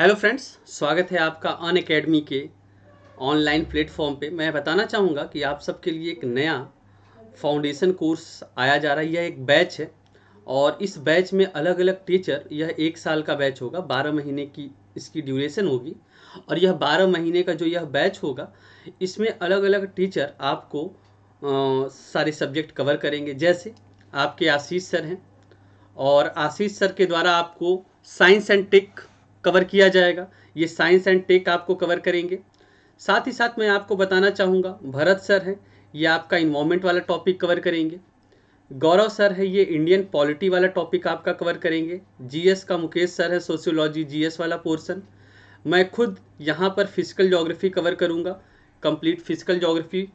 hello friends स्वागत है आपका अन अकेडमी के ऑनलाइन प्लेटफॉर्म पे मैं बताना चाहूँगा कि आप सबके लिए एक नया फाउंडेशन कोर्स आया जा रहा है यह एक बैच है और इस बैच में अलग अलग टीचर यह एक साल का बैच होगा बारह महीने की इसकी ड्यूरेशन होगी और यह बारह महीने का जो यह बैच होगा इसमें अलग अलग टीचर आपको आ, सारे सब्जेक्ट कवर करेंगे जैसे आपके आशीष सर हैं और आशीष सर के द्वारा आपको साइंस एंड टेक कवर किया जाएगा ये साइंस एंड टेक आपको कवर करेंगे साथ ही साथ मैं आपको बताना चाहूँगा भरत सर हैं ये आपका इन्वामेंट वाला टॉपिक कवर करेंगे गौरव सर है ये इंडियन पॉलिटी वाला टॉपिक आपका कवर करेंगे जीएस का मुकेश सर है सोशियोलॉजी जीएस वाला पोर्सन मैं खुद यहाँ पर फिजिकल जोग्राफी कवर करूँगा कंप्लीट फिजिकल जोग्राफी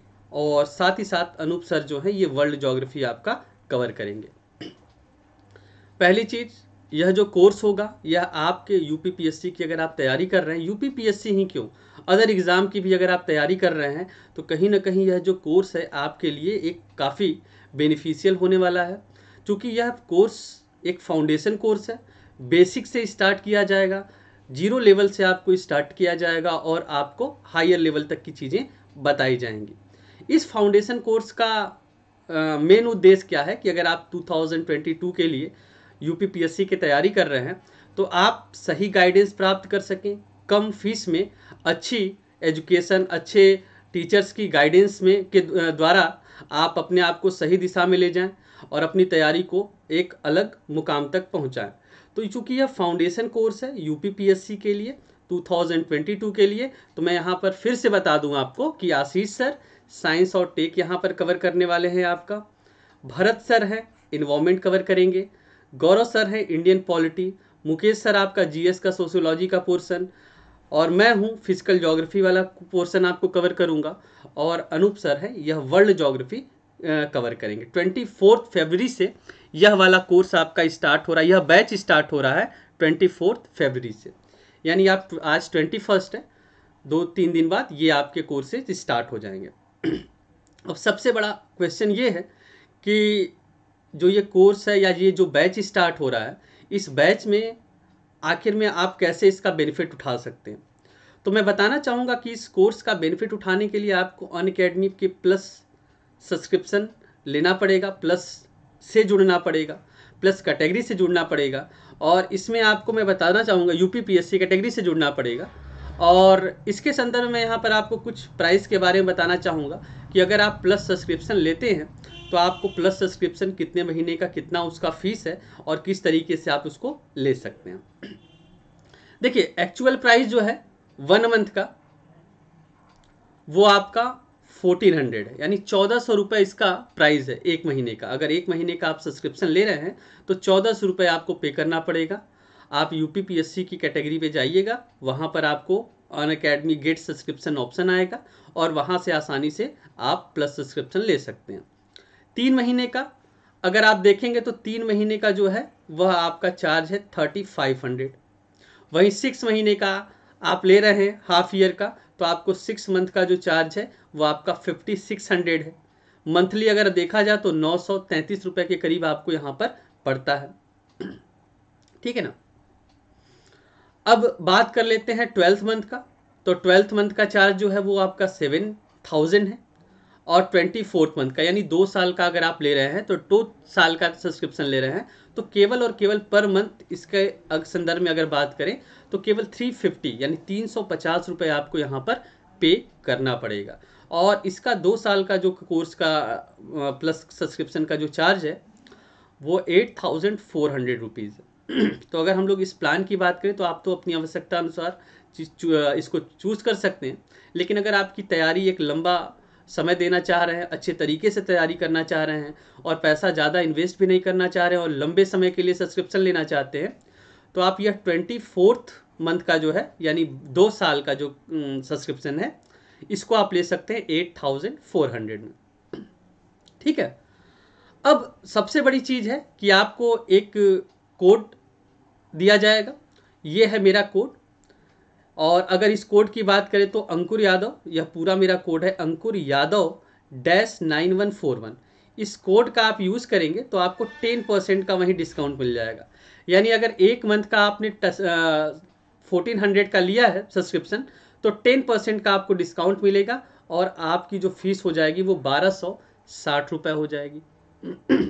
और साथ ही साथ अनूप सर जो है ये वर्ल्ड ज्योग्राफी आपका कवर करेंगे पहली चीज़ यह जो कोर्स होगा यह आपके यूपीपीएससी की अगर आप तैयारी कर रहे हैं यूपीपीएससी ही क्यों अदर एग्ज़ाम की भी अगर आप तैयारी कर रहे हैं तो कहीं ना कहीं यह जो कोर्स है आपके लिए एक काफ़ी बेनिफिशियल होने वाला है क्योंकि यह कोर्स एक फाउंडेशन कोर्स है बेसिक से स्टार्ट किया जाएगा जीरो लेवल से आपको स्टार्ट किया जाएगा और आपको हायर लेवल तक की चीज़ें बताई जाएंगी इस फाउंडेशन कोर्स का मेन उद्देश्य क्या है कि अगर आप 2022 के लिए यूपीपीएससी की तैयारी कर रहे हैं तो आप सही गाइडेंस प्राप्त कर सकें कम फीस में अच्छी एजुकेशन अच्छे टीचर्स की गाइडेंस में के द्वारा आप अपने आप को सही दिशा में ले जाएं और अपनी तैयारी को एक अलग मुकाम तक पहुंचाएं तो चूँकि यह फाउंडेशन कोर्स है यूपीपीएससी के लिए 2022 के लिए तो मैं यहाँ पर फिर से बता दूँ आपको कि आशीष सर साइंस और टेक यहाँ पर कवर करने वाले हैं आपका भरत सर है इन्वॉमेंट कवर करेंगे गौरव सर हैं इंडियन पॉलिटी मुकेश सर आपका जीएस का सोशियोलॉजी का पोर्सन और मैं हूँ फिजिकल जोग्राफी वाला पोर्सन आपको कवर करूँगा और अनूप सर है यह वर्ल्ड जोग्राफी कवर करेंगे ट्वेंटी फोर्थ फेबरी से यह वाला कोर्स आपका स्टार्ट हो रहा है यह बैच स्टार्ट हो रहा है ट्वेंटी फोर्थ फेबरी से यानी आप आज ट्वेंटी फर्स्ट है दो तीन दिन बाद ये आपके कोर्सेज स्टार्ट हो जाएंगे अब सबसे बड़ा क्वेश्चन ये है कि जो ये कोर्स है या ये जो बैच स्टार्ट हो रहा है इस बैच में आखिर में आप कैसे इसका बेनिफिट उठा सकते हैं तो मैं बताना चाहूँगा कि इस कोर्स का बेनिफिट उठाने के लिए आपको अन अकेडमी के प्लस सब्सक्रिप्शन लेना पड़ेगा प्लस से जुड़ना पड़ेगा प्लस कैटेगरी से जुड़ना पड़ेगा और इसमें आपको मैं बताना चाहूँगा यूपीपीएससी कैटेगरी से जुड़ना पड़ेगा और इसके संदर्भ में यहाँ पर आपको कुछ प्राइस के बारे में बताना चाहूँगा कि अगर आप प्लस सब्सक्रिप्शन लेते हैं तो आपको प्लस सब्सक्रिप्शन कितने महीने का कितना उसका फ़ीस है और किस तरीके से आप उसको ले सकते हैं देखिए एक्चुअल प्राइस जो है वन मंथ का वो आपका फोर्टीन हंड्रेड है यानी चौदह सौ रुपये इसका प्राइस है एक महीने का अगर एक महीने का आप सब्सक्रिप्शन ले रहे हैं तो चौदह सौ रुपये आपको पे करना पड़ेगा आप यू की कैटेगरी पे जाइएगा वहाँ पर आपको Unacademy get subscription option आएगा और वहाँ से आसानी से आप प्लस सब्सक्रिप्शन ले सकते हैं तीन महीने का अगर आप देखेंगे तो तीन महीने का जो है वह आपका चार्ज है थर्टी फाइव हंड्रेड वहीं सिक्स महीने का आप ले रहे हैं हाफ ईयर का तो आपको सिक्स मंथ का जो चार्ज है वह आपका फिफ्टी सिक्स हंड्रेड है मंथली अगर देखा जाए तो नौ सौ तैंतीस रुपये के करीब आपको यहाँ पर पड़ता है ठीक है ना अब बात कर लेते हैं ट्वेल्थ मंथ का तो ट्वेल्थ मंथ का चार्ज जो है वो आपका सेवन थाउजेंड है और ट्वेंटी फोर्थ मंथ का यानी दो साल का अगर आप ले रहे हैं तो टू साल का सब्सक्रिप्शन ले रहे हैं तो केवल और केवल पर मंथ इसके संदर्भ में अगर बात करें तो केवल थ्री फिफ्टी यानी तीन सौ पचास रुपये आपको यहाँ पर पे करना पड़ेगा और इसका दो साल का जो कोर्स का प्लस सब्सक्रिप्शन का जो चार्ज है वो eight thousand four hundred rupees है तो अगर हम लोग इस प्लान की बात करें तो आप तो अपनी आवश्यकता अनुसार इसको चूज कर सकते हैं लेकिन अगर आपकी तैयारी एक लंबा समय देना चाह रहे हैं अच्छे तरीके से तैयारी करना चाह रहे हैं और पैसा ज़्यादा इन्वेस्ट भी नहीं करना चाह रहे हैं और लंबे समय के लिए सब्सक्रिप्शन लेना चाहते हैं तो आप यह ट्वेंटी फोर्थ मंथ का जो है यानी दो साल का जो सब्सक्रिप्शन है इसको आप ले सकते हैं एट थाउजेंड फोर हंड्रेड में ठीक है अब सबसे बड़ी चीज़ है कि आपको एक कोड दिया जाएगा ये है मेरा कोड और अगर इस कोड की बात करें तो अंकुर यादव यह पूरा मेरा कोड है Ankur Yadav dash nine one four one इस कोड का आप यूज़ करेंगे तो आपको टेन परसेंट का वहीं डिस्काउंट मिल जाएगा यानी अगर एक मंथ का आपने फोर्टीन हंड्रेड का लिया है सब्सक्रिप्शन तो टेन परसेंट का आपको डिस्काउंट मिलेगा और आपकी जो फीस हो जाएगी वो बारह सौ साठ रुपये हो जाएगी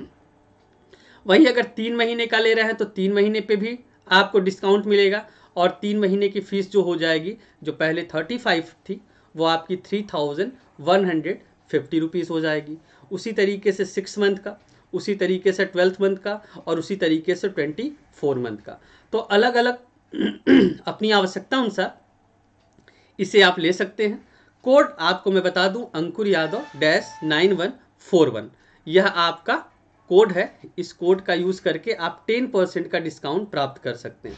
वहीं अगर तीन महीने का ले रहे हैं तो तीन महीने पे भी आपको डिस्काउंट मिलेगा और तीन महीने की फ़ीस जो हो जाएगी जो पहले थर्टी फाइव थी वो आपकी three thousand one hundred fifty rupees हो जाएगी उसी तरीके से सिक्स मंथ का उसी तरीके से ट्वेल्थ मंथ का और उसी तरीके से ट्वेंटी फोर मंथ का तो अलग अलग अपनी आवश्यकता अनुसार इसे आप ले सकते हैं कोड आपको मैं बता दूँ Ankur Yadav dash nine one four one यह आपका कोड है इस कोड का यूज़ करके आप टेन परसेंट का डिस्काउंट प्राप्त कर सकते हैं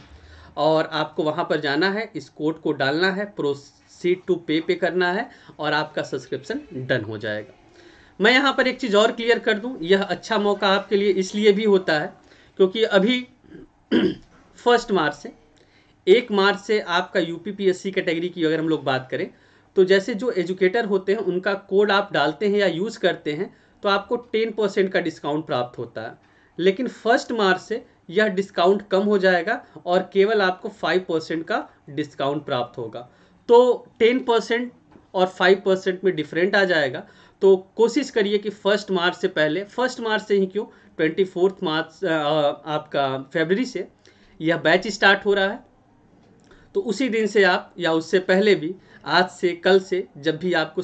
और आपको वहाँ पर जाना है इस कोड को डालना है प्रोसीड टू पे पे करना है और आपका सब्सक्रिप्शन डन हो जाएगा मैं यहाँ पर एक चीज़ और क्लियर कर दूँ यह अच्छा मौका आपके लिए इसलिए भी होता है क्योंकि अभी फर्स्ट मार्च से एक मार्च से आपका यू कैटेगरी की अगर हम लोग बात करें तो जैसे जो एजुकेटर होते हैं उनका कोड आप डालते हैं या यूज़ करते हैं तो आपको टेन परसेंट का डिस्काउंट प्राप्त होता है लेकिन फर्स्ट मार्च से यह डिस्काउंट कम हो जाएगा और केवल आपको फाइव परसेंट का डिस्काउंट प्राप्त होगा तो टेन परसेंट और फाइव परसेंट में डिफरेंट आ जाएगा तो कोशिश करिए कि फर्स्ट मार्च से पहले फर्स्ट मार्च से ही क्यों ट्वेंटी फोर्थ मार्च आपका फेबररी से यह बैच स्टार्ट हो रहा है तो उसी दिन से आप या उससे पहले भी आज से कल से जब भी आपको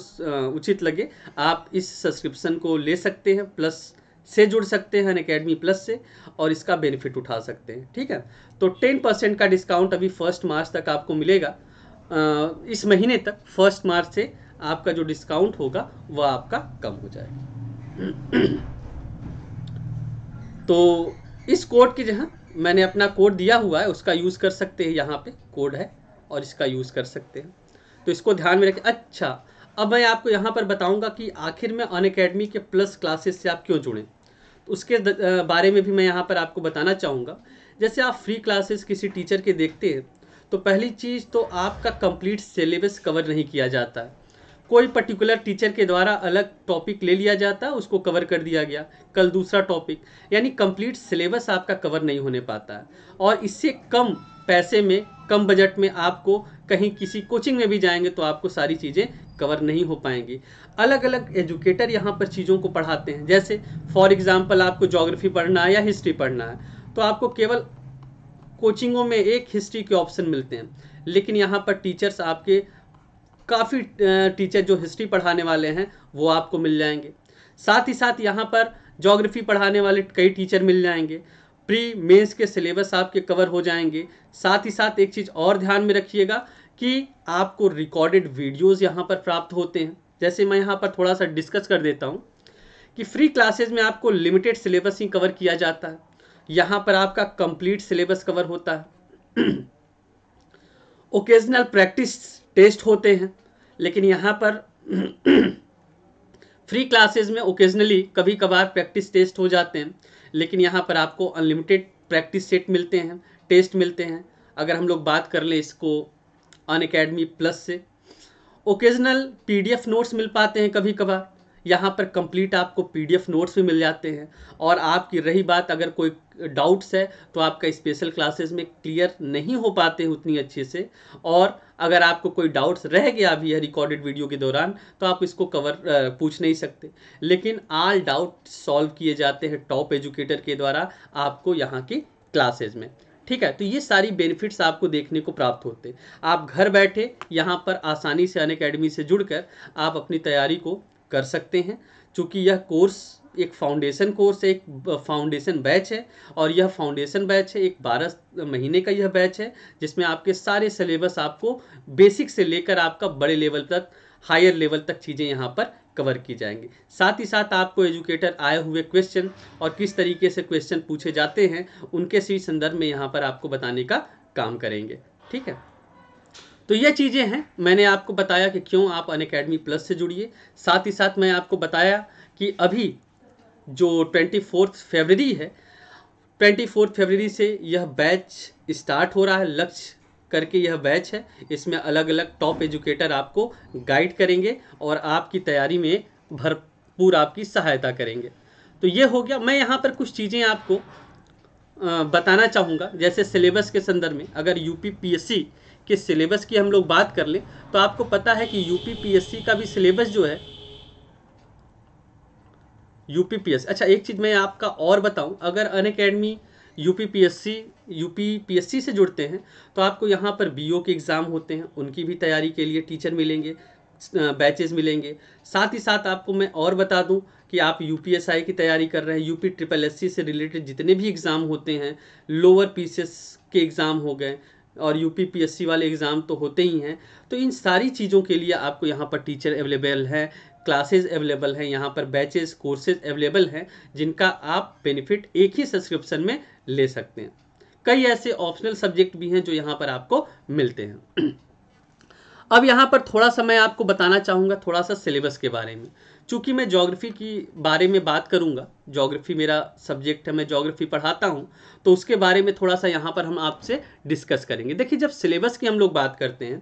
उचित लगे आप इस सब्सक्रिप्शन को ले सकते हैं प्लस से जुड़ सकते हैं अकेडमी प्लस से और इसका बेनिफिट उठा सकते हैं ठीक है तो टेन परसेंट का डिस्काउंट अभी फर्स्ट मार्च तक आपको मिलेगा इस महीने तक फर्स्ट मार्च से आपका जो डिस्काउंट होगा वह आपका कम हो जाएगा तो इस कोड की जहाँ मैंने अपना कोड दिया हुआ है उसका यूज़ कर सकते हैं यहाँ पे कोड है और इसका यूज़ कर सकते हैं तो इसको ध्यान में रखें अच्छा अब मैं आपको यहाँ पर बताऊँगा कि आखिर में अन अकेडमी के प्लस क्लासेस से आप क्यों जुड़ें तो उसके बारे में भी मैं यहाँ पर आपको बताना चाहूँगा जैसे आप फ्री क्लासेस किसी टीचर के देखते हैं तो पहली चीज़ तो आपका कंप्लीट सिलेबस कवर नहीं किया जाता है कोई पर्टिकुलर टीचर के द्वारा अलग टॉपिक ले लिया जाता उसको कवर कर दिया गया कल दूसरा टॉपिक यानी कंप्लीट सिलेबस आपका कवर नहीं होने पाता है और इससे कम पैसे में कम बजट में आपको कहीं किसी कोचिंग में भी जाएंगे तो आपको सारी चीज़ें कवर नहीं हो पाएंगी अलग अलग एजुकेटर यहाँ पर चीज़ों को पढ़ाते हैं जैसे फॉर एग्ज़ाम्पल आपको जोग्राफी पढ़ना है या हिस्ट्री पढ़ना है तो आपको केवल कोचिंगों में एक हिस्ट्री के ऑप्शन मिलते हैं लेकिन यहाँ पर टीचर्स आपके काफ़ी टीचर जो हिस्ट्री पढ़ाने वाले हैं वो आपको मिल जाएंगे साथ ही साथ यहाँ पर जोग्राफी पढ़ाने वाले कई टीचर मिल जाएंगे प्री मेंस के सिलेबस आपके कवर हो जाएंगे साथ ही साथ एक चीज़ और ध्यान में रखिएगा कि आपको रिकॉर्डेड वीडियोस यहाँ पर प्राप्त होते हैं जैसे मैं यहाँ पर थोड़ा सा डिस्कस कर देता हूँ कि फ्री क्लासेज में आपको लिमिटेड सिलेबस ही कवर किया जाता है यहाँ पर आपका कंप्लीट सिलेबस कवर होता है ओकेजनल प्रैक्टिस टेस्ट होते हैं लेकिन यहाँ पर फ्री क्लासेस में ओकेजनली कभी कभार प्रैक्टिस टेस्ट हो जाते हैं लेकिन यहाँ पर आपको अनलिमिटेड प्रैक्टिस सेट मिलते हैं टेस्ट मिलते हैं अगर हम लोग बात कर लें इसको अन अकेडमी प्लस से ओकेजनल पीडीएफ नोट्स मिल पाते हैं कभी कभार यहाँ पर कंप्लीट आपको पीडीएफ नोट्स भी मिल जाते हैं और आपकी रही बात अगर कोई डाउट्स है तो आपका स्पेशल क्लासेस में क्लियर नहीं हो पाते उतनी अच्छे से और अगर आपको कोई डाउट्स रह गया भी है रिकॉर्डेड वीडियो के दौरान तो आप इसको कवर पूछ नहीं सकते लेकिन आल डाउट सॉल्व किए जाते हैं टॉप एजुकेटर के द्वारा आपको यहाँ की क्लासेज में ठीक है तो ये सारी बेनिफिट्स आपको देखने को प्राप्त होते आप घर बैठे यहाँ पर आसानी से अन अकेडमी से जुड़कर आप अपनी तैयारी को कर सकते हैं चूँकि यह कोर्स एक फाउंडेशन कोर्स है एक फाउंडेशन बैच है और यह फाउंडेशन बैच है एक बारह महीने का यह बैच है जिसमें आपके सारे सिलेबस आपको बेसिक से लेकर आपका बड़े लेवल तक हायर लेवल तक चीज़ें यहाँ पर कवर की जाएंगी साथ ही साथ आपको एजुकेटर आए हुए क्वेश्चन और किस तरीके से क्वेश्चन पूछे जाते हैं उनके सी संदर्भ में यहाँ पर आपको बताने का काम करेंगे ठीक है तो ये चीज़ें हैं मैंने आपको बताया कि क्यों आप अन अकेडमी प्लस से जुड़िए साथ ही साथ मैं आपको बताया कि अभी जो ट्वेंटी फोर्थ फेबररी है ट्वेंटी फोर्थ फेबररी से यह बैच स्टार्ट हो रहा है लक्ष्य करके यह बैच है इसमें अलग अलग टॉप एजुकेटर आपको गाइड करेंगे और आपकी तैयारी में भरपूर आपकी सहायता करेंगे तो ये हो गया मैं यहाँ पर कुछ चीज़ें आपको बताना चाहूँगा जैसे सिलेबस के संदर्भ में अगर यूपी पी के सिलेबस की हम लोग बात कर लें तो आपको पता है कि यूपी का भी सिलेबस जो है यूपीपीएस अच्छा एक चीज़ मैं आपका और बताऊं अगर अन अकेडमी यूपी पी से जुड़ते हैं तो आपको यहाँ पर बीओ के एग्ज़ाम होते हैं उनकी भी तैयारी के लिए टीचर मिलेंगे बैचेस मिलेंगे साथ ही साथ आपको मैं और बता दूं कि आप यू की तैयारी कर रहे हैं यूपी ट्रिपल एस से रिलेटेड जितने भी एग्ज़ाम होते हैं लोअर पीसीएस के एग्ज़ाम हो गए और यू पी वाले एग्ज़ाम तो होते ही हैं तो इन सारी चीज़ों के लिए आपको यहाँ पर टीचर अवेलेबल है क्लासेज अवेलेबल हैं यहाँ पर बैचेस कोर्सेज अवेलेबल हैं जिनका आप बेनिफिट एक ही सब्सक्रिप्शन में ले सकते हैं कई ऐसे ऑप्शनल सब्जेक्ट भी हैं जो यहाँ पर आपको मिलते हैं अब यहाँ पर थोड़ा सा मैं आपको बताना चाहूँगा थोड़ा सा सिलेबस के बारे में चूँकि मैं जोग्राफ़ी की बारे में बात करूँगा जोग्राफ़ी मेरा सब्जेक्ट है मैं जोग्राफ़ी पढ़ाता हूँ तो उसके बारे में थोड़ा सा यहाँ पर हम आपसे डिस्कस करेंगे देखिए जब सिलेबस की हम लोग बात करते हैं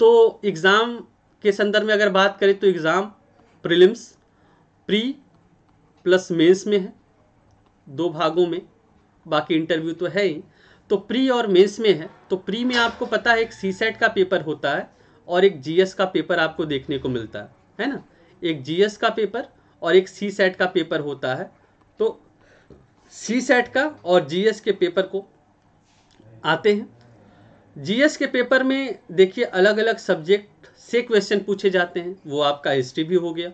तो एग्ज़ाम के संदर्भ में अगर बात करें तो exam prelims pre plus mains में है दो भागों में बाकी इंटरव्यू तो है ही तो प्री और मेंस में है तो प्री में आपको पता है एक सी सेट का पेपर होता है और एक जीएस का पेपर आपको देखने को मिलता है है ना एक जीएस का पेपर और एक सी सेट का पेपर होता है तो सी सेट का और जीएस के पेपर को आते हैं जीएस के पेपर में देखिए अलग अलग सब्जेक्ट से क्वेश्चन पूछे जाते हैं वो आपका हिस्ट्री भी हो गया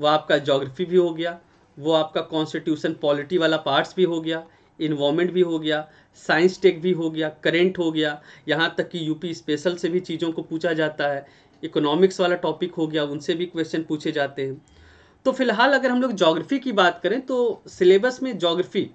वो आपका जोग्राफी भी हो गया वो आपका कॉन्स्टिट्यूशन पॉलिटी वाला पार्ट्स भी हो गया इन्वामेंट भी हो गया साइंस टेक भी हो गया करेंट हो गया यहाँ तक कि यूपी स्पेशल से भी चीज़ों को पूछा जाता है इकोनॉमिक्स वाला टॉपिक हो गया उनसे भी क्वेश्चन पूछे जाते हैं तो फिलहाल अगर हम लोग जोग्राफ़ी की बात करें तो सिलेबस में जोग्राफ़ी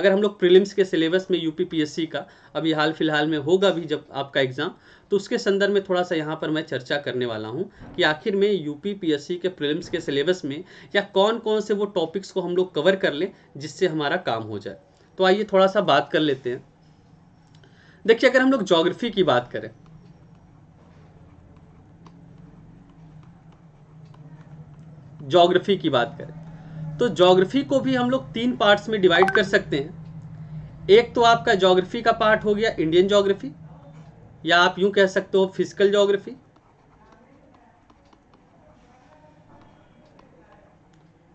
अगर हम लोग प्रिलिम्स के सिलेबस में यू पीएससी का अभी हाल फिलहाल में होगा भी जब आपका एग्ज़ाम तो उसके संदर्भ में थोड़ा सा यहाँ पर मैं चर्चा करने वाला हूँ कि आखिर में यू पीएससी के प्रिलिम्स के सिलेबस में या कौन कौन से वो टॉपिक्स को हम लोग कवर कर लें जिससे हमारा काम हो जाए तो आइए थोड़ा सा बात कर लेते हैं देखिए अगर हम लोग जोग्राफी की बात करें जोग्राफी की बात करें तो जोग्राफी को भी हम लोग तीन पार्ट्स में डिवाइड कर सकते हैं एक तो आपका जोग्राफी का पार्ट हो गया इंडियन जोग्राफी या आप यूं कह सकते हो फिजिकल जोग्राफी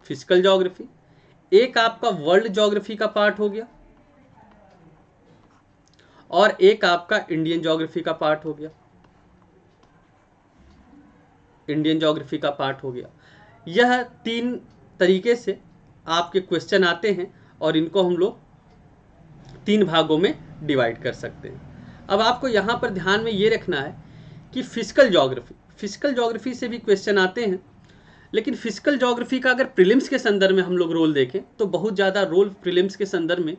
फिजिकल जोग्राफी एक आपका वर्ल्ड ज्योग्राफी का पार्ट हो गया और एक आपका इंडियन ज्योग्राफी का पार्ट हो गया इंडियन ज्योग्राफी का पार्ट हो गया यह तीन तरीके से आपके क्वेश्चन आते हैं और इनको हम लोग तीन भागों में डिवाइड कर सकते हैं अब आपको यहां पर ध्यान में यह रखना है कि फिजिकल ज्योग्राफी फिजिकल ज्योग्राफी से भी क्वेश्चन आते हैं लेकिन फिजिकल जोग्राफी का अगर प्रिलिम्स के संदर्भ में हम लोग रोल देखें तो बहुत ज़्यादा रोल प्रिलिम्स के संदर्भ में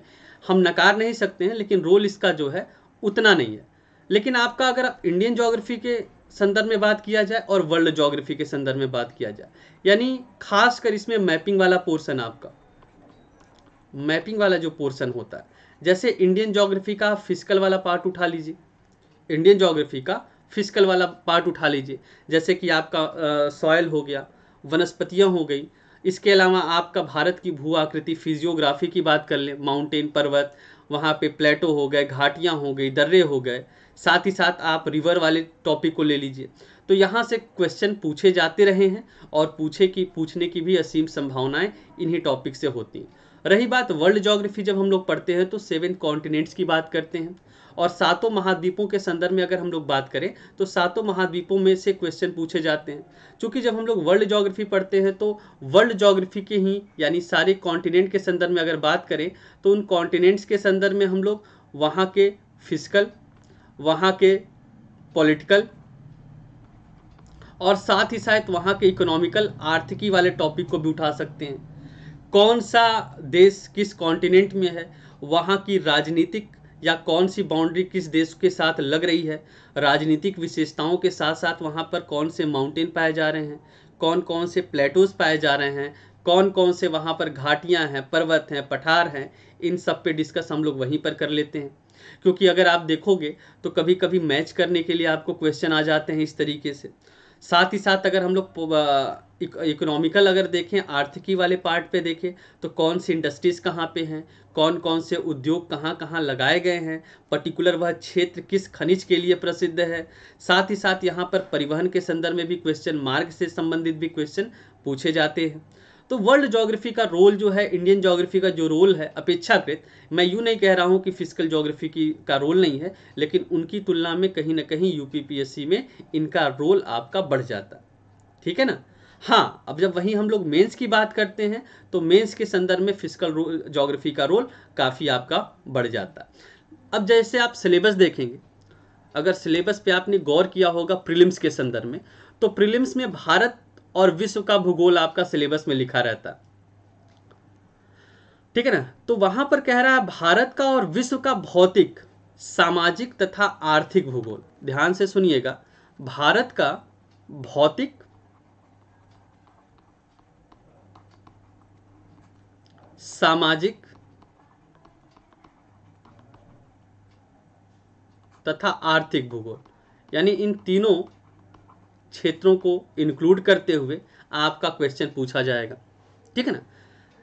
हम नकार नहीं सकते हैं लेकिन रोल इसका जो है उतना नहीं है लेकिन आपका अगर इंडियन जोग्राफी के संदर्भ में बात किया जाए और वर्ल्ड जोग्राफी के संदर्भ में बात किया जाए यानी खास कर इसमें मैपिंग वाला पोर्सन आपका मैपिंग वाला जो पोर्सन होता है जैसे इंडियन जोग्राफी का फिजिकल वाला पार्ट उठा लीजिए इंडियन जोग्राफी का फिजिकल वाला पार्ट उठा लीजिए जैसे कि आपका सॉयल हो गया वनस्पतियाँ हो गई इसके अलावा आपका भारत की भू आकृति फिजियोग्राफी की बात कर लें माउंटेन पर्वत वहाँ पे प्लेटो हो गए घाटियाँ हो गई दर्रे हो गए साथ ही साथ आप रिवर वाले टॉपिक को ले लीजिए तो यहाँ से क्वेश्चन पूछे जाते रहे हैं और पूछे की पूछने की भी असीम संभावनाएं इन्हीं टॉपिक से होती हैं रही बात वर्ल्ड जोग्राफी जब हम लोग पढ़ते हैं तो सेवन कॉन्टिनेंट्स की बात करते हैं और सातों महाद्वीपों के संदर्भ में अगर हम लोग बात करें तो सातों महाद्वीपों में से क्वेश्चन पूछे जाते हैं क्योंकि जब हम लोग वर्ल्ड जोग्राफी पढ़ते हैं तो वर्ल्ड जोग्राफी के ही यानी सारे कॉन्टिनेंट के संदर्भ में अगर बात करें तो उन कॉन्टिनेंट्स के संदर्भ में हम लोग वहाँ के फिजिकल वहाँ के पॉलिटिकल और साथ ही साथ वहाँ के इकोनॉमिकल आर्थिकी वाले टॉपिक को भी उठा सकते हैं कौन सा देश किस कॉन्टिनेंट में है वहाँ की राजनीतिक या कौन सी बाउंड्री किस देश के साथ लग रही है राजनीतिक विशेषताओं के साथ साथ वहाँ पर कौन से माउंटेन पाए जा रहे हैं कौन कौन से प्लेटोज पाए जा रहे हैं कौन कौन से वहाँ पर घाटियाँ हैं पर्वत हैं पठार हैं इन सब पे डिस्कस हम लोग वहीं पर कर लेते हैं क्योंकि अगर आप देखोगे तो कभी कभी मैच करने के लिए आपको क्वेश्चन आ जाते हैं इस तरीके से साथ ही साथ अगर हम लोग इकोनॉमिकल अगर देखें आर्थिकी वाले पार्ट पे देखें तो कौन सी इंडस्ट्रीज़ कहाँ पे हैं कौन कौन से उद्योग कहाँ कहाँ लगाए गए हैं पर्टिकुलर वह क्षेत्र किस खनिज के लिए प्रसिद्ध है साथ ही साथ यहाँ पर परिवहन के संदर्भ में भी क्वेश्चन मार्ग से संबंधित भी क्वेश्चन पूछे जाते हैं तो वर्ल्ड ज्योग्राफी का रोल जो है इंडियन ज्योग्राफी का जो रोल है अपेक्षाकृत मैं यूँ नहीं कह रहा हूँ कि फिजिकल ज्योग्राफी की का रोल नहीं है लेकिन उनकी तुलना में कहीं ना कहीं यू में इनका रोल आपका बढ़ जाता ठीक है ना हाँ अब जब वहीं हम लोग मेंस की बात करते हैं तो मेंस के संदर्भ में फिजिकल रोल जोग्राफी का रोल काफ़ी आपका बढ़ जाता अब जैसे आप सिलेबस देखेंगे अगर सिलेबस पे आपने गौर किया होगा प्रीलिम्स के संदर्भ में तो प्रीलिम्स में भारत और विश्व का भूगोल आपका सिलेबस में लिखा रहता ठीक है ना तो वहां पर कह रहा है भारत का और विश्व का भौतिक सामाजिक तथा आर्थिक भूगोल ध्यान से सुनिएगा भारत का भौतिक सामाजिक तथा आर्थिक भूगोल यानी इन तीनों क्षेत्रों को इंक्लूड करते हुए आपका क्वेश्चन पूछा जाएगा ठीक है ना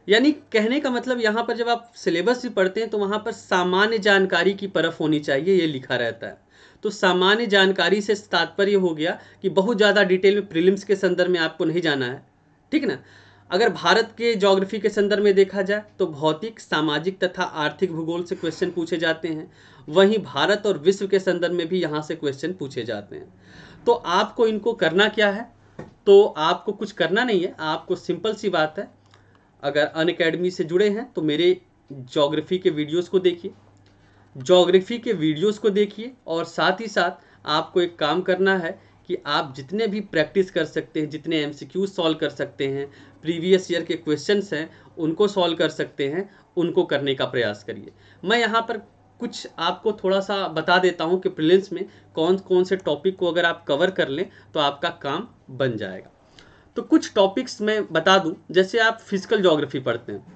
यानी कहने का मतलब यहाँ पर जब आप सिलेबस भी पढ़ते हैं तो वहाँ पर सामान्य जानकारी की परफ होनी चाहिए ये लिखा रहता है तो सामान्य जानकारी से तात्पर्य हो गया कि बहुत ज़्यादा डिटेल में प्रिलिम्स के संदर्भ में आपको नहीं जाना है ठीक ना अगर भारत के जोग्राफी के संदर्भ में देखा जाए तो भौतिक सामाजिक तथा आर्थिक भूगोल से क्वेश्चन पूछे जाते हैं वहीं भारत और विश्व के संदर्भ में भी यहाँ से क्वेश्चन पूछे जाते हैं तो आपको इनको करना क्या है तो आपको कुछ करना नहीं है आपको सिंपल सी बात है अगर अन अकेडमी से जुड़े हैं तो मेरे जोग्राफ़ी के वीडियोज़ को देखिए जोग्राफ़ी के वीडियोज़ को देखिए और साथ ही साथ आपको एक काम करना है कि आप जितने भी प्रैक्टिस कर सकते हैं जितने एम सी क्यू सॉल्व कर सकते हैं प्रीवियस ईयर के क्वेश्चंस हैं उनको सॉल्व कर सकते हैं उनको करने का प्रयास करिए मैं यहाँ पर कुछ आपको थोड़ा सा बता देता हूँ कि प्रिलिम्स में कौन कौन से टॉपिक को अगर आप कवर कर लें तो आपका काम बन जाएगा तो कुछ टॉपिक्स मैं बता दूँ जैसे आप फिजिकल जोग्राफी पढ़ते हैं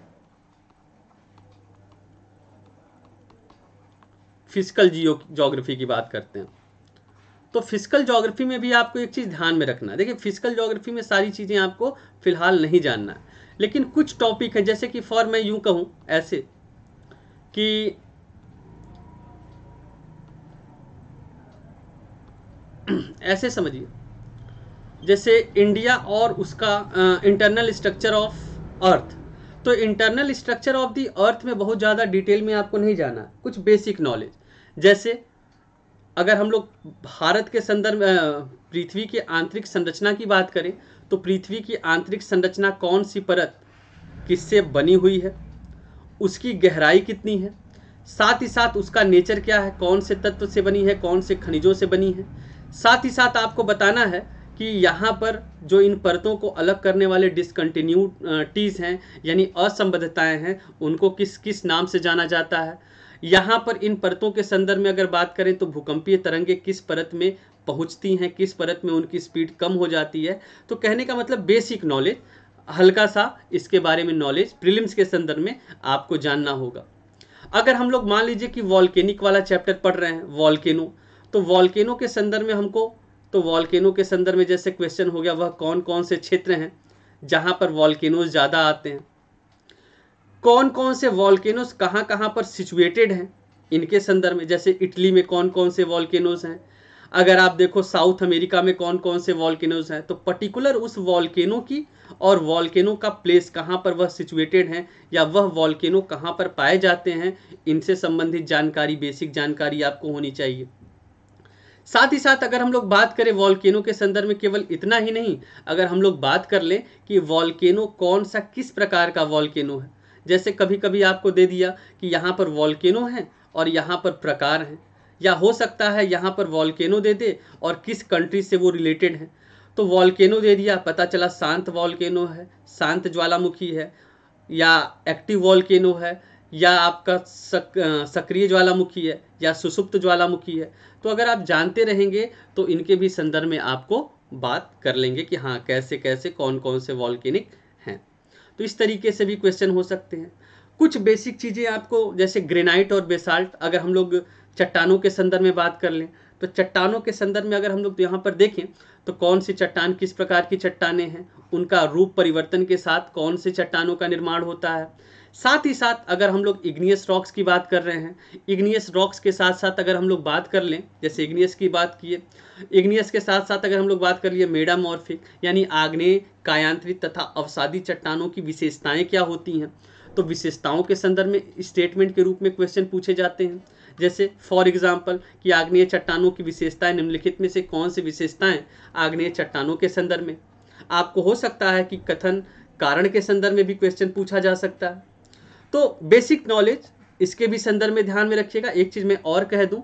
फिजिकल जियो जोग्राफी की बात करते हैं तो फिजिकल जोग्राफी में भी आपको एक चीज़ ध्यान में रखना है देखिए फिजिकल जोग्राफी में सारी चीज़ें आपको फिलहाल नहीं जानना है लेकिन कुछ टॉपिक हैं जैसे कि फॉर मैं यूँ कहूँ ऐसे कि ऐसे समझिए जैसे इंडिया और उसका इंटरनल स्ट्रक्चर ऑफ अर्थ तो internal structure of the earth में बहुत ज़्यादा डिटेल में आपको नहीं जाना कुछ बेसिक नॉलेज जैसे अगर हम लोग भारत के संदर्भ पृथ्वी की आंतरिक संरचना की बात करें तो पृथ्वी की आंतरिक संरचना कौन सी परत किससे बनी हुई है उसकी गहराई कितनी है साथ ही साथ उसका नेचर क्या है कौन से तत्व से बनी है कौन से खनिजों से बनी है साथ ही साथ आपको बताना है कि यहाँ पर जो इन परतों को अलग करने वाले डिसकंटिन्यूटीज़ हैं यानी असंबद्धताएं हैं उनको किस किस नाम से जाना जाता है यहाँ पर इन परतों के संदर्भ में अगर बात करें तो भूकंपीय तरंगे किस परत में पहुँचती हैं किस परत में उनकी स्पीड कम हो जाती है तो कहने का मतलब बेसिक नॉलेज हल्का सा इसके बारे में नॉलेज प्रिलिम्स के संदर्भ में आपको जानना होगा अगर हम लोग मान लीजिए कि वॉल्केनिक वाला चैप्टर पढ़ रहे हैं वॉल्केनो तो वॉल्केनो के संदर्भ में हमको तो वॉल्केनो के संदर्भ में जैसे क्वेश्चन हो गया वह कौन कौन से क्षेत्र हैं जहाँ पर वॉल्केनोज ज़्यादा आते हैं कौन कौन से वॉल्केनोज कहाँ कहाँ पर सिचुएटेड हैं इनके संदर्भ में जैसे इटली में कौन कौन से वॉल्केनोज हैं अगर आप देखो साउथ अमेरिका में कौन कौन से वॉल्केनोज हैं तो पर्टिकुलर उस वॉल्केनो की और वॉल्केनो का प्लेस कहाँ पर वह सिचुएटेड है या वह वॉल्केनो कहाँ पर पाए जाते हैं इनसे संबंधित जानकारी बेसिक जानकारी आपको होनी चाहिए साथ ही साथ अगर हम लोग बात करें वॉल्केनो के संदर्भ में केवल इतना ही नहीं अगर हम लोग बात कर लें कि वॉल्केनो कौन सा किस प्रकार का वॉल्केनो है जैसे कभी कभी आपको दे दिया कि यहाँ पर वॉल्केनो है और यहाँ पर प्रकार हैं या हो सकता है यहाँ पर वॉल्केनो दे दे और किस कंट्री से वो रिलेटेड है तो वॉल्केनो दे दिया पता चला शांत वॉल्केनो है शांत ज्वालामुखी है या एक्टिव वॉल्केनो है या आपका सक, सक्रिय ज्वालामुखी है या सुसुप्त ज्वालामुखी है तो अगर आप जानते रहेंगे तो इनके भी संदर्भ में आपको बात कर लेंगे कि हाँ कैसे कैसे कौन कौन से वॉल्केनिक हैं तो इस तरीके से भी क्वेश्चन हो सकते हैं कुछ बेसिक चीज़ें आपको जैसे ग्रेनाइट और बेसाल्ट अगर हम लोग चट्टानों के संदर्भ में बात कर लें तो चट्टानों के संदर्भ में अगर हम लोग तो यहाँ पर देखें तो कौन सी चट्टान किस प्रकार की चट्टाने हैं उनका रूप परिवर्तन के साथ कौन से चट्टानों का निर्माण होता है साथ ही साथ अगर हम लोग इग्नियस रॉक्स की बात कर रहे हैं इग्नियस रॉक्स के साथ साथ अगर हम लोग बात कर लें जैसे इग्नियस की बात किए इग्नियस के साथ साथ अगर हम लोग बात कर लिए मेडामॉर्फिक यानी आग्नेय कायांत्रित तथा अवसादी चट्टानों की विशेषताएं क्या होती हैं तो विशेषताओं के संदर्भ में स्टेटमेंट के रूप में क्वेश्चन पूछे जाते हैं जैसे फॉर एग्जाम्पल कि आग्नेय चट्टानों की विशेषताएँ निम्नलिखित में से कौन सी विशेषताएँ आग्नेय चट्टानों के संदर्भ में आपको हो सकता है कि कथन कारण के संदर्भ में भी क्वेश्चन पूछा जा सकता है तो बेसिक नॉलेज इसके भी संदर्भ में ध्यान में रखिएगा एक चीज़ मैं और कह दूँ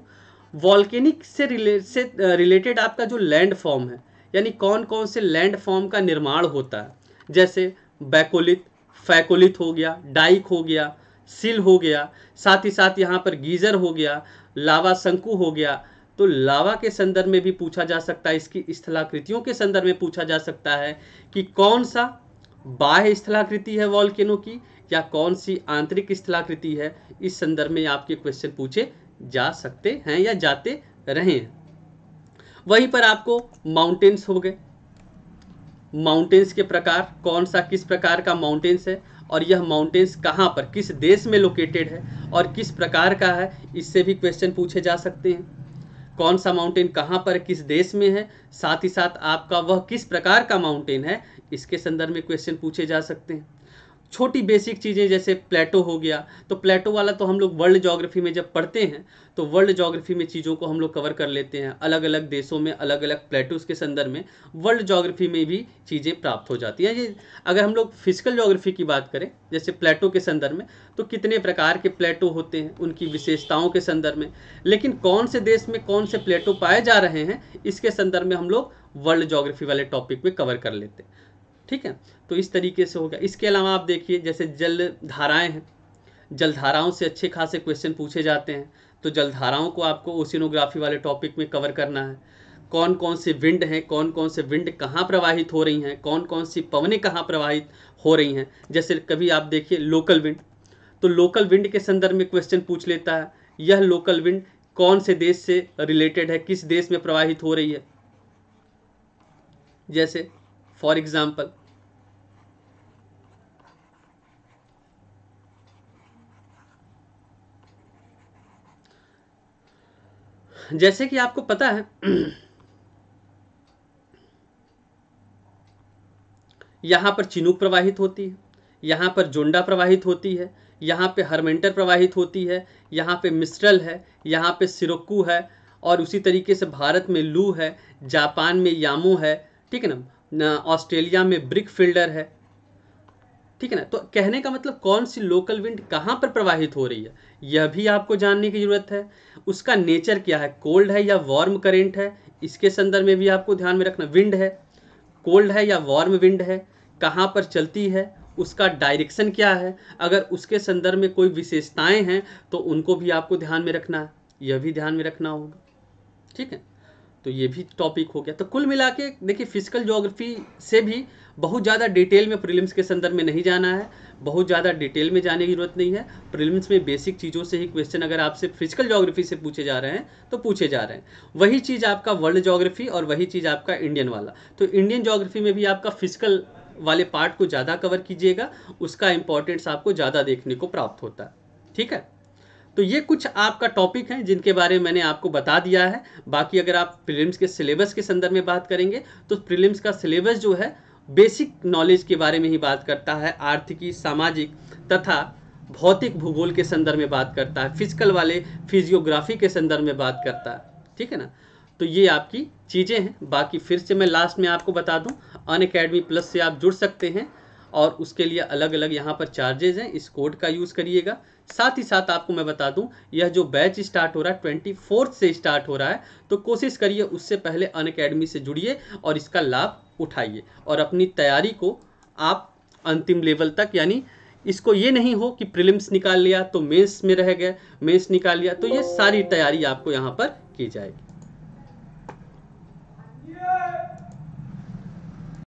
वॉल्केनिक से रिले से रिलेटेड आपका जो लैंड फॉर्म है यानी कौन कौन से लैंड फॉर्म का निर्माण होता है जैसे बैकोलित फैकोलित हो गया डाइक हो गया सिल हो गया साथ ही साथ यहाँ पर गीज़र हो गया लावा शंकु हो गया तो लावा के संदर्भ में भी पूछा जा सकता है इसकी स्थलाकृतियों के संदर्भ में पूछा जा सकता है कि कौन सा बाह्य स्थलाकृति है वॉल्केनो की क्या कौन सी आंतरिक स्थलाकृति है इस संदर्भ में आपके क्वेश्चन पूछे जा सकते हैं या जाते रहे हैं वहीं पर आपको माउंटेन्स हो गए माउंटेन्स के प्रकार कौन सा किस प्रकार का माउंटेन्स है और यह माउंटेन्स कहाँ पर किस देश में लोकेटेड है और किस प्रकार का है इससे भी क्वेश्चन पूछे जा सकते हैं कौन सा माउंटेन कहाँ पर किस देश में है साथ ही साथ आपका वह किस प्रकार का माउंटेन है इसके संदर्भ में क्वेश्चन पूछे जा सकते हैं छोटी बेसिक चीज़ें जैसे प्लेटो हो गया तो प्लेटो वाला तो हम लोग वर्ल्ड जोग्राफी में जब पढ़ते हैं तो वर्ल्ड जोग्राफी में चीज़ों को हम लोग कवर कर लेते हैं अलग अलग देशों में अलग अलग प्लेटोज के संदर्भ में वर्ल्ड जोग्राफी में भी चीज़ें प्राप्त हो जाती हैं ये अगर हम लोग फिजिकल जोग्राफी की बात करें जैसे प्लेटो के संदर्भ में तो कितने प्रकार के प्लेटो होते हैं उनकी विशेषताओं के संदर्भ में लेकिन कौन से देश में कौन से प्लेटो पाए जा रहे हैं इसके संदर्भ में हम लोग वर्ल्ड जोग्राफी वाले टॉपिक में कवर कर लेते हैं ठीक है तो इस तरीके से होगा इसके अलावा आप देखिए जैसे जल धाराएं हैं जल धाराओं से अच्छे खासे क्वेश्चन पूछे जाते हैं तो जल धाराओं को आपको ओसिनोग्राफी वाले टॉपिक में कवर करना है कौन कौन से विंड हैं कौन कौन से विंड कहाँ प्रवाहित हो रही हैं कौन कौन सी पवने कहाँ प्रवाहित हो रही हैं जैसे कभी आप देखिए लोकल विंड तो लोकल विंड के संदर्भ में क्वेश्चन पूछ लेता है यह लोकल विंड कौन से देश से रिलेटेड है किस देश में प्रवाहित हो रही है जैसे फॉर एग्जाम्पल जैसे कि आपको पता है यहां पर चिनूक प्रवाहित होती है यहां पर जोंडा प्रवाहित होती है यहां पे हरमेंटर प्रवाहित होती है यहां पे मिस्ट्रल है यहां पे सिरोक्कू है और उसी तरीके से भारत में लू है जापान में यामो है ठीक है ना ऑस्ट्रेलिया में ब्रिक फिल्डर है ठीक है ना तो कहने का मतलब कौन सी लोकल विंड कहाँ पर प्रवाहित हो रही है यह भी आपको जानने की ज़रूरत है उसका नेचर क्या है कोल्ड है या वार्म करेंट है इसके संदर्भ में भी आपको ध्यान में रखना विंड है कोल्ड है या वार्म विंड है कहाँ पर चलती है उसका डायरेक्शन क्या है अगर उसके संदर्भ में कोई विशेषताएं हैं तो उनको भी आपको ध्यान में रखना है यह भी ध्यान में रखना होगा ठीक है तो ये भी टॉपिक हो गया तो कुल मिला के देखिए फिजिकल जोग्राफी से भी बहुत ज़्यादा डिटेल में प्रीलिम्स के संदर्भ में नहीं जाना है बहुत ज़्यादा डिटेल में जाने की जरूरत नहीं है प्रीलिम्स में बेसिक चीज़ों से ही क्वेश्चन अगर आपसे फिजिकल जोग्राफी से पूछे जा रहे हैं तो पूछे जा रहे हैं वही चीज़ आपका वर्ल्ड जोग्राफी और वही चीज़ आपका इंडियन वाला तो इंडियन जोग्राफी में भी आपका फिजिकल वाले पार्ट को ज़्यादा कवर कीजिएगा उसका इंपॉर्टेंस आपको ज़्यादा देखने को प्राप्त होता है ठीक है तो ये कुछ आपका टॉपिक हैं जिनके बारे में मैंने आपको बता दिया है बाकी अगर आप प्रीलिम्स के सिलेबस के संदर्भ में बात करेंगे तो प्रीलिम्स का सिलेबस जो है बेसिक नॉलेज के बारे में ही बात करता है आर्थिकी सामाजिक तथा भौतिक भूगोल के संदर्भ में बात करता है फिजिकल वाले फिजियोग्राफी के संदर्भ में बात करता है ठीक है ना तो ये आपकी चीज़ें हैं बाकी फिर से मैं लास्ट में आपको बता दूं अन अकेडमी प्लस से आप जुड़ सकते हैं और उसके लिए अलग अलग यहाँ पर चार्जेज हैं इस कोड का यूज़ करिएगा साथ ही साथ आपको मैं बता दूं यह जो बैच स्टार्ट हो रहा है ट्वेंटी फोर्थ से स्टार्ट हो रहा है तो कोशिश करिए उससे पहले अन अकेडमी से जुड़िए और इसका लाभ उठाइए और अपनी तैयारी को आप अंतिम लेवल तक यानी इसको ये नहीं हो कि प्रिलिम्स निकाल लिया तो मेंस में रह गए मेंस निकाल लिया तो ये सारी तैयारी आपको यहाँ पर की जाएगी